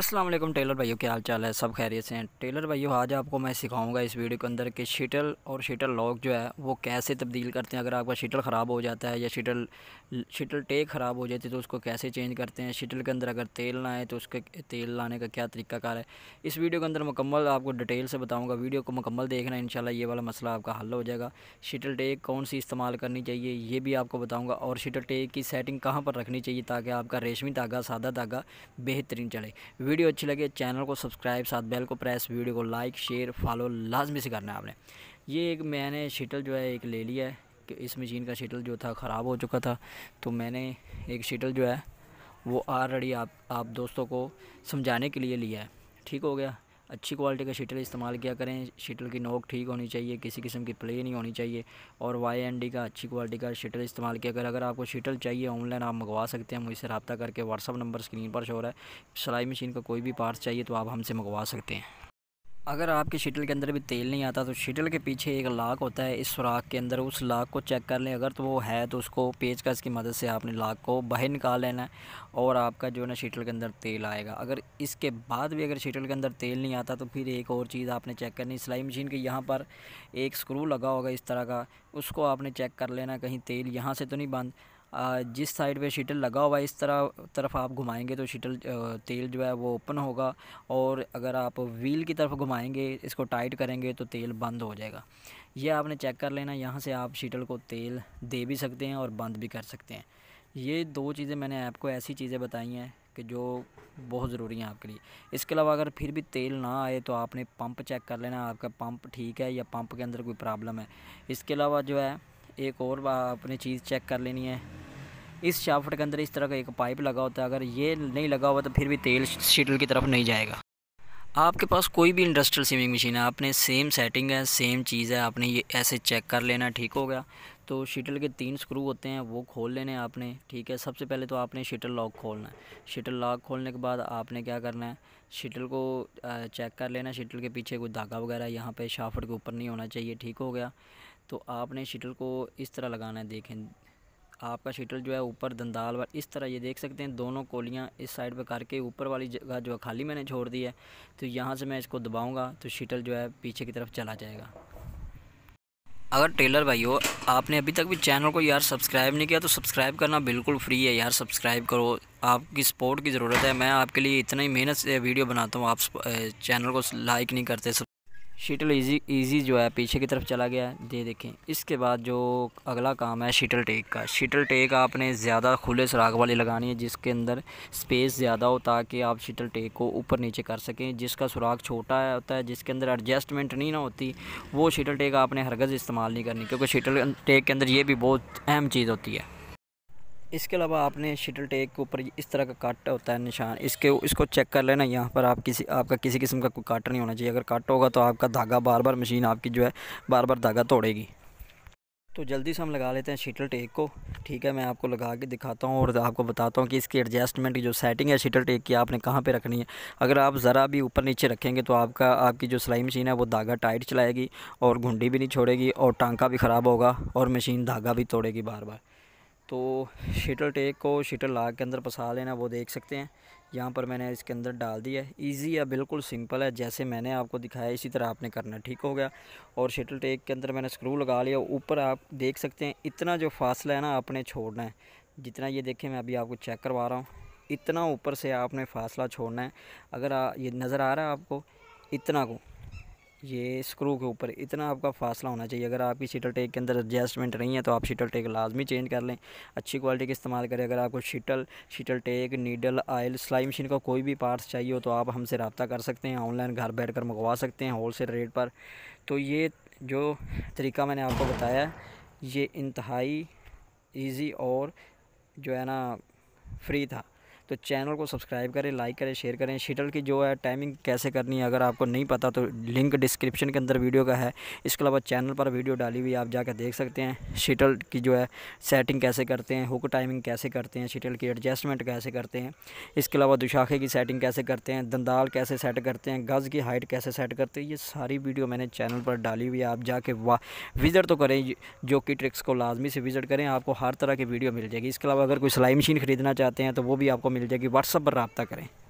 अस्सलाम वालेकुम टेलर भाइयों क्या हाल चाल है सब खैरियत से हैं टेलर भाइयों आज आपको मैं सिखाऊंगा इस वीडियो के अंदर कि शीटल और शीटल लॉक जो है वो कैसे तब्दील करते हैं अगर आपका शीटल ख़राब हो जाता है या शीटल शीटल टेक ख़राब हो जाती है तो उसको कैसे चेंज करते हैं शीटल के अंदर अगर तेल ना आए तो उसके तेल लाने का क्या तरीकाकार है इस वीडियो के अंदर मुकम्मल आपको डिटेल से बताऊँगा वीडियो को मुकम्मल देखना इन ये वाला मसला आपका हल हो जाएगा शीटल टेक कौन सी इस्तेमाल करनी चाहिए ये भी आपको बताऊँगा और शीटल टेक की सेटिंग कहाँ पर रखनी चाहिए ताकि आपका रेशमी धागा सादा धागा बेहतरीन चले वीडियो अच्छी लगे चैनल को सब्सक्राइब साथ बेल को प्रेस वीडियो को लाइक शेयर फॉलो लाजमी से करना है आपने ये एक मैंने शीटल जो है एक ले लिया है कि इस मशीन का शीटल जो था ख़राब हो चुका था तो मैंने एक शीटल जो है वो ऑलरेडी आप आप दोस्तों को समझाने के लिए लिया है ठीक हो गया अच्छी क्वालिटी का शीटल इस्तेमाल किया करें शीटल की नोक ठीक होनी चाहिए किसी किस्म की प्ले नहीं होनी चाहिए और वाई एन डी का अच्छी क्वालिटी का शीटल इस्तेमाल किया करें अगर आपको शीटल चाहिए ऑनलाइन आप मंगवा सकते हैं मुझसे रबा करके व्हाट्सअप नंबर स्क्रीन पर शो रहा है सिलाई मशीन का कोई भी पार्ट्स चाहिए तो आप हमसे मंगवा सकते हैं अगर आपके शटल के अंदर भी तेल नहीं आता तो शटल के पीछे एक लाक होता है इस सुराख के अंदर उस लाक को चेक कर लें अगर तो वो है तो उसको पेज का इसकी मदद से आपने लाक को बाहर निकाल लेना और आपका जो है ना शटल के अंदर तेल आएगा अगर इसके बाद भी अगर शटल के अंदर तेल नहीं आता तो फिर एक और चीज़ आपने चेक करनी सिलाई मशीन के यहाँ पर एक स्क्रू लगा होगा इस तरह का उसको आपने चेक कर लेना कहीं तेल यहाँ से तो नहीं बंद जिस साइड पे शीटल लगा हुआ है इस तरह तरफ आप घुमाएंगे तो शीटल तेल जो है वो ओपन होगा और अगर आप व्हील की तरफ घुमाएंगे इसको टाइट करेंगे तो तेल बंद हो जाएगा ये आपने चेक कर लेना यहाँ से आप शीटल को तेल दे भी सकते हैं और बंद भी कर सकते हैं ये दो चीज़ें मैंने आपको ऐसी चीज़ें बताई हैं कि जो बहुत ज़रूरी हैं आपके लिए इसके अलावा अगर फिर भी तेल ना आए तो आपने पंप चेक कर लेना आपका पंप ठीक है या पंप के अंदर कोई प्रॉब्लम है इसके अलावा जो है एक और अपनी चीज़ चेक कर लेनी है इस शाफ्ट के अंदर इस तरह का एक पाइप लगा होता है अगर ये नहीं लगा हुआ तो फिर भी तेल शीटल की तरफ नहीं जाएगा आपके पास कोई भी इंडस्ट्रियल स्विमिंग मशीन है आपने सेम सेटिंग है सेम चीज़ है आपने ये ऐसे चेक कर लेना ठीक हो गया तो शटल के तीन स्क्रू होते हैं वो खोल लेने आपने ठीक है सबसे पहले तो आपने शटल लॉक खोलना है शटल लॉक खोलने के बाद आपने क्या करना है शटल को चेक कर लेना शटल के पीछे कोई धागा वगैरह यहाँ पे शाफ्ट के ऊपर नहीं होना चाहिए ठीक हो गया तो आपने शटल को इस तरह लगाना है देखें आपका शटल जो है ऊपर दंदाल वाल इस तरह ये देख सकते हैं दोनों कोलियाँ इस साइड पर करके ऊपर वाली जगह जो है खाली मैंने छोड़ दी है तो यहाँ से मैं इसको दबाऊँगा तो शटल जो है पीछे की तरफ चला जाएगा अगर टेलर भाई हो आपने अभी तक भी चैनल को यार सब्सक्राइब नहीं किया तो सब्सक्राइब करना बिल्कुल फ्री है यार सब्सक्राइब करो आपकी सपोर्ट की ज़रूरत है मैं आपके लिए इतना ही मेहनत से वीडियो बनाता हूँ आप चैनल को लाइक नहीं करते शीटल इजी इजी जो है पीछे की तरफ चला गया है ये देखें इसके बाद जो अगला काम है शीटल टेक का शीटल टेक आपने ज़्यादा खुले सुराख वाली लगानी है जिसके अंदर स्पेस ज़्यादा हो ताकि आप शीटल टेक को ऊपर नीचे कर सकें जिसका सुराख छोटा है होता है जिसके अंदर एडजस्टमेंट नहीं ना होती वो शीटल टेक आपने हरगज़ इस्तेमाल नहीं करनी क्योंकि शीटल टेक के अंदर ये भी बहुत अहम चीज़ होती है इसके अलावा आपने शटल टेक के ऊपर इस तरह का काटा होता है निशान इसके इसको चेक कर लेना यहाँ पर आप किसी आपका किसी किस्म का कोई काटा नहीं होना चाहिए अगर काटा होगा तो आपका धागा बार बार मशीन आपकी जो है बार बार धागा तोड़ेगी तो जल्दी से हम लगा लेते हैं शीटल टेक को ठीक है मैं आपको लगा के दिखाता हूँ और आपको बताता हूँ कि इसकी एडजस्टमेंट की जो सेटिंग है शीटल टेक की आपने कहाँ पे रखनी है अगर आप ज़रा भी ऊपर नीचे रखेंगे तो आपका आपकी जो सिलाई मशीन है वो धागा टाइट चलाएगी और घुंडी भी नहीं छोड़ेगी और टांका भी ख़राब होगा और मशीन धागा भी तोड़ेगी बार बार तो शटल टेक को शटल लाग के अंदर पसा लेना वो देख सकते हैं यहाँ पर मैंने इसके अंदर डाल दिया है ईजी है बिल्कुल सिंपल है जैसे मैंने आपको दिखाया इसी तरह आपने करना ठीक हो गया और शटल टेक के अंदर मैंने स्क्रू लगा लिया ऊपर आप देख सकते हैं इतना जो फासला है ना आपने छोड़ना है जितना ये देखें मैं अभी आपको चेक करवा रहा हूँ इतना ऊपर से आपने फासला छोड़ना है अगर आ, ये नज़र आ रहा है आपको इतना को ये स्क्रू के ऊपर इतना आपका फासला होना चाहिए अगर आपकी शीटल टेक के अंदर एडजस्टमेंट नहीं है तो आप शीटल टेक लाजमी चेंज कर लें अच्छी क्वालिटी का इस्तेमाल करें अगर आपको Sheetal Sheetal tech needle oil सिलाई मशीन का कोई भी पार्ट्स चाहिए हो तो आप हमसे रबता कर सकते हैं ऑनलाइन घर बैठ कर मंगवा सकते हैं होल सेल रेट पर तो ये जो तरीका मैंने आपको बताया ये इंतहाई ईजी और जो है ना फ्री था तो चैनल को सब्सक्राइब करें लाइक करें शेयर करें शीटल की जो है टाइमिंग कैसे करनी है अगर आपको नहीं पता तो लिंक डिस्क्रिप्शन के अंदर वीडियो का है इसके अलावा चैनल पर वीडियो डाली हुई आप जाकर देख सकते हैं शीटल की जो है सेटिंग कैसे करते हैं हुक टाइमिंग कैसे करते हैं शीटल की एडजस्टमेंट कैसे करते हैं इसके अलावा दुशाखे की सेटिंग कैसे करते हैं दंदाल कैसे सेट करते हैं गज़ की हाइट कैसे सेट करते हैं ये सारी वीडियो मैंने चैनल पर डाली हुई है आप जाके वाह विज़िट तो करें जो कि ट्रिक्स को लाजमी से विज़िट करें आपको हर तरह की वीडियो मिल जाएगी इसके अलावा अगर कोई सिलाई मशीन ख़रीदना चाहते हैं तो वो भी आपको मिल जाएगी व्हाट्सअप पर रबता करें